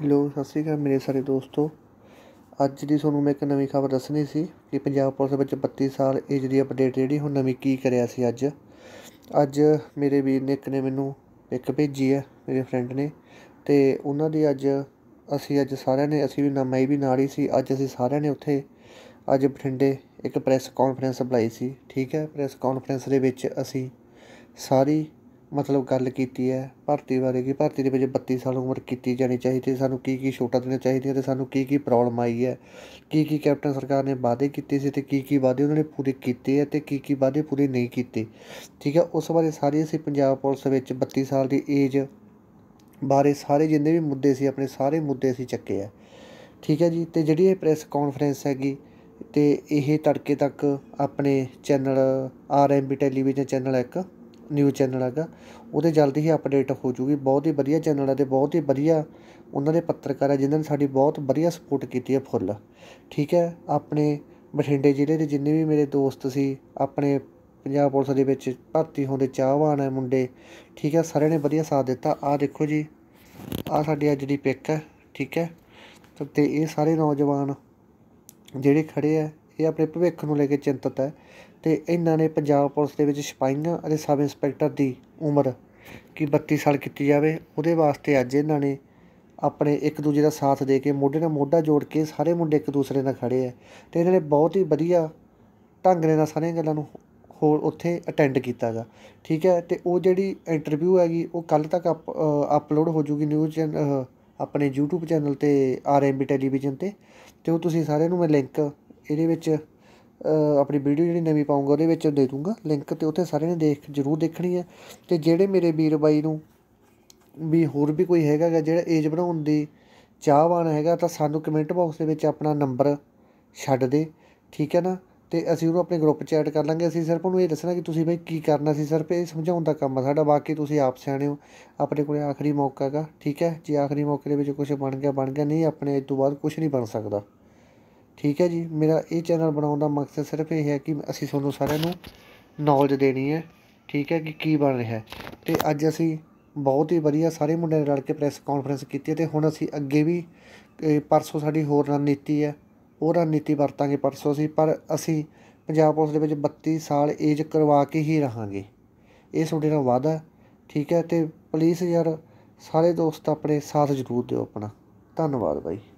hello ਸਤਿ ਸ਼੍ਰੀ ਅਕਾਲ ਮੇਰੇ ਸਾਰੇ ਦੋਸਤੋ ਅੱਜ ਦੀ ਤੁਹਾਨੂੰ ਮੈਂ ਇੱਕ ਨਵੀਂ ਖਬਰ ਦੱਸਣੀ ਸੀ ਕਿ ਪੰਜਾਬ ਪੁਲਿਸ ਵਿੱਚ 32 ਸਾਲ ਏਜ ਦੀ ਅਪਡੇਟ ਜਿਹੜੀ ਹੁਣ ਨਵੀਂ ਕੀ ਕਰਿਆ ਸੀ ਅੱਜ ਅੱਜ ਮੇਰੇ ਵੀਰ ਨੇ ਇੱਕ ਨੇ ਮੈਨੂੰ ਇੱਕ ਭੇਜੀ ਹੈ ਮੇਰੇ ਫਰੈਂਡ ਨੇ ਤੇ ਉਹਨਾਂ ਦੀ ਅੱਜ ਅਸੀਂ ਅੱਜ ਸਾਰਿਆਂ ਨੇ ਅਸੀਂ ਵੀ ਨਮਾਈ ਵੀ ਨਾਲ ਹੀ ਸੀ ਅੱਜ ਅਸੀਂ ਸਾਰਿਆਂ ਨੇ ਉੱਥੇ ਅੱਜ ਬਠਿੰਡੇ ਇੱਕ ਪ੍ਰੈਸ ਕਾਨਫਰੰਸ ਬੁਲਾਈ ਸੀ ਠੀਕ ਹੈ ਪ੍ਰੈਸ ਕਾਨਫਰੰਸ ਦੇ ਵਿੱਚ ਅਸੀਂ ਸਾਰੀ ਮਤਲਬ ਗੱਲ ਕੀਤੀ ਹੈ ਭਰਤੀ ਬਾਰੇ ਕਿ ਭਰਤੀ ਦੇ ਵਿੱਚ 32 ਸਾਲ ਉਮਰ ਕੀਤੀ ਜਾਣੀ ਚਾਹੀਦੀ ਹੈ ਸਾਨੂੰ ਕੀ ਕੀ ਛੋਟਾਂ ਚਾਹੀਦੀ ਹੈ ਤੇ ਸਾਨੂੰ ਕੀ ਕੀ ਪ੍ਰੋਬਲਮ ਆਈ ਹੈ ਕੀ ਕੀ ਕੈਪਟਨ ਸਰਕਾਰ ਨੇ ਵਾਅਦੇ ਕੀਤੇ ਸੀ ਤੇ ਕੀ ਕੀ ਵਾਅਦੇ ਉਹਨਾਂ ਨੇ ਪੂਰੇ ਕੀਤੇ ਹੈ ਤੇ ਕੀ ਕੀ ਵਾਅਦੇ ਪੂਰੇ ਨਹੀਂ ਕੀਤੇ ਠੀਕ ਹੈ ਉਸ ਬਾਰੇ ਸਾਰੀ ਅਸੀਂ ਪੰਜਾਬ ਪੁਲਿਸ ਵਿੱਚ 32 ਸਾਲ ਦੀ ਏਜ ਬਾਰੇ ਸਾਰੇ ਜਿੰਨੇ ਵੀ ਮੁੱਦੇ ਸੀ ਆਪਣੇ ਸਾਰੇ ਮੁੱਦੇ ਅਸੀਂ ਚੱਕੇ ਆ ਠੀਕ ਹੈ ਜੀ ਤੇ ਜਿਹੜੀ ਇਹ ਪ੍ਰੈਸ ਕਾਨਫਰੰਸ ਹੈਗੀ ਤੇ ਇਹ ਤੜਕੇ ਤੱਕ ਆਪਣੇ ਚੈਨਲ ਆਰਐਮਬੀ ਟੈਲੀਵਿਜ਼ਨ ਚੈਨਲ ਇੱਕ ਨਿਊਜ਼ ਚੈਨਲ ਹੈਗਾ ਉਹਦੇ ਜਲਦੀ ਹੀ ਅਪਡੇਟ ਹੋ ਜੂਗੀ ਬਹੁਤ ਹੀ ਵਧੀਆ ਚੈਨਲ ਹੈ ਤੇ ਬਹੁਤ ਹੀ ਵਧੀਆ ਉਹਨਾਂ ਦੇ ਪੱਤਰਕਾਰ ਹੈ ਜਿਨ੍ਹਾਂ ਨੇ ਸਾਡੀ ਬਹੁਤ ਵਧੀਆ ਸਪੋਰਟ ਕੀਤੀ ਹੈ ਫੁੱਲ ਠੀਕ ਹੈ ਆਪਣੇ ਬਠਿੰਡੇ ਜ਼ਿਲ੍ਹੇ ਦੇ ਜਿੰਨੇ ਵੀ ਮੇਰੇ ਦੋਸਤ ਸੀ ਆਪਣੇ ਪੰਜਾਬ ਪੁਲਿਸ ਦੇ ਵਿੱਚ ਭਰਤੀ ਹੋਣ ਦੇ ਚਾਹਵਾਨ ਹੈ ਮੁੰਡੇ ਠੀਕ ਹੈ ਸਾਰਿਆਂ ਨੇ ਵਧੀਆ ਸਾਥ ਦਿੱਤਾ ਆ ਦੇਖੋ ਜੀ ਆ ਸਾਡੀ ਅੱਜ ਦੀ ਪਿਕ ਹੈ ਠੀਕ ਹੈ ਤੇ ਇਹ ਸਾਰੇ ਨੌਜਵਾਨ ਜਿਹੜੇ ਖੜੇ ਆ ਇਹ ਆਪਣੇ ਭਵਿੱਖ ਨੂੰ ਲੈ ਕੇ ਚਿੰਤਤ ਹੈ ਤੇ ਇਹਨਾਂ ਨੇ ਪੰਜਾਬ ਪੁਲਿਸ ਦੇ ਵਿੱਚ ਸਿਪਾਹੀਆਂ ਅਤੇ ਸਬ ਇੰਸਪੈਕਟਰ ਦੀ ਉਮਰ ਕਿ 32 ਸਾਲ ਕੀਤੀ ਜਾਵੇ ਉਹਦੇ ਵਾਸਤੇ ਅੱਜ ਇਹਨਾਂ ਨੇ ਆਪਣੇ ਇੱਕ ਦੂਜੇ ਦਾ ਸਾਥ ਦੇ ਕੇ ਮੋਢੇ ਨਾਲ ਮੋਢਾ ਜੋੜ ਕੇ ਸਾਰੇ ਮੁੰਡੇ ਇੱਕ ਦੂਸਰੇ ਨਾਲ ਖੜੇ ਆ ਤੇ ਇਹਨਾਂ ਨੇ ਬਹੁਤ ਹੀ ਵਧੀਆ ਢੰਗ ਨਾਲ ਸਾਰੀਆਂ ਗੱਲਾਂ ਨੂੰ ਹੋਰ ਉੱਥੇ ਅਟੈਂਡ ਕੀਤਾਗਾ ਠੀਕ ਹੈ ਤੇ ਉਹ ਜਿਹੜੀ ਇੰਟਰਵਿਊ ਹੈਗੀ ਉਹ ਕੱਲ ਤੱਕ ਅਪਲੋਡ ਹੋ ਜੂਗੀ ਨਿਊਜ਼ ਆਪਣੇ YouTube ਚੈਨਲ ਤੇ RMB ਟੈਲੀਵਿਜ਼ਨ ਤੇ ਤੇ ਉਹ ਤੁਸੀਂ ਸਾਰਿਆਂ ਨੂੰ ਮੈਂ ਲਿੰਕ ਇਹਦੇ ਵਿੱਚ ਆਪਣੀ ਵੀਡੀਓ ਜਿਹੜੀ ਨਵੀਂ ਪਾਉਂਗਾ ਉਹਦੇ ਵਿੱਚ ਦੇ ਦੂੰਗਾ ਲਿੰਕ ਤੇ ਉੱਥੇ ਸਾਰੇ ਨੇ ਦੇਖ ਜਰੂਰ ਦੇਖਣੀ ਹੈ ਤੇ ਜਿਹੜੇ ਮੇਰੇ ਵੀਰ ਬਾਈ ਨੂੰ ਵੀ ਹੋਰ ਵੀ ਕੋਈ ਹੈਗਾ ਜਿਹੜਾ ਏਜ ਬਣਾਉਣ ਦੀ ਚਾਹਵਾਨ ਹੈਗਾ ਤਾਂ ਸਾਨੂੰ ਕਮੈਂਟ ਬਾਕਸ ਦੇ ਵਿੱਚ ਆਪਣਾ ਨੰਬਰ ਛੱਡ ਦੇ ਠੀਕ ਹੈ ਨਾ ਤੇ ਅਸੀਂ ਉਹਨੂੰ ਆਪਣੇ ਗਰੁੱਪ 'ਚ ਐਡ ਕਰ ਲਾਂਗੇ ਅਸੀਂ ਸਿਰਫ ਉਹਨੂੰ ਇਹ ਦੱਸਣਾ ਕਿ ਤੁਸੀਂ ਬਈ ਕੀ ਕਰਨਾ ਸੀ ਸਿਰਫ ਇਹ ਸਮਝਾਉਣ ਦਾ ਕੰਮ ਆ ਸਾਡਾ ਬਾਕੀ ਤੁਸੀਂ ਆਪ ਸਿਆਣੇ ਹੋ ਆਪਣੇ ਕੋਲੇ ਆਖਰੀ ਮੌਕਾ ਹੈਗਾ ਠੀਕ ਹੈ ਜੇ ਆਖਰੀ ਮੌਕੇ ਦੇ ਵਿੱਚ ਕੁਝ ਬਣ ਗਿਆ ਬਣ ਗਿਆ ਨਹੀਂ ਆਪਣੇ ਇਸ ਤੋਂ ਬਾਅਦ ਕੁਝ ਨਹੀਂ ਬਣ ਸਕਦਾ ਠੀਕ ਹੈ ਜੀ ਮੇਰਾ ਇਹ ਚੈਨਲ ਬਣਾਉਣ ਦਾ ਮਕਸਦ ਸਿਰਫ ਇਹ ਹੈ ਕਿ ਅਸੀਂ ਤੁਹਾਨੂੰ ਸਾਰਿਆਂ ਨੂੰ ਨੌਲੇਜ ਦੇਣੀ ਹੈ ਠੀਕ ਹੈ ਕਿ ਕੀ ਬਣ ਰਿਹਾ ਤੇ ਅੱਜ ਅਸੀਂ ਬਹੁਤ ਹੀ ਵਧੀਆ ਸਾਰੇ ਮੁੰਡਿਆਂ ਨੇ ਰਲ ਕੇ ਪ੍ਰੈਸ ਕਾਨਫਰੰਸ ਕੀਤੀ ਤੇ ਹੁਣ ਅਸੀਂ ਅੱਗੇ ਵੀ ਪਰਸੋਂ ਸਾਡੀ ਹੋਰ ਰਣਨੀਤੀ ਹੈ ਉਹ ਰਣਨੀਤੀ ਵਰਤਾਂਗੇ ਪਰਸੋਂ ਅਸੀਂ ਪਰ ਅਸੀਂ ਪੰਜਾਬ ਪੁਲਿਸ ਦੇ ਵਿੱਚ 32 ਸਾਲ ਏਜ ਕਰਵਾ ਕੇ ਹੀ ਰਹਾਂਗੇ ਇਹ ਤੁਹਾਡੇ ਨਾਲ ਵਾਅਦਾ ਠੀਕ ਹੈ ਤੇ ਪੁਲਿਸ ਯਾਰ ਸਾਰੇ ਦੋਸਤ ਆਪਣੇ ਸਾਥ ਜ਼ਰੂਰ ਦਿਓ ਆਪਣਾ ਧੰਨਵਾਦ ਬਾਈ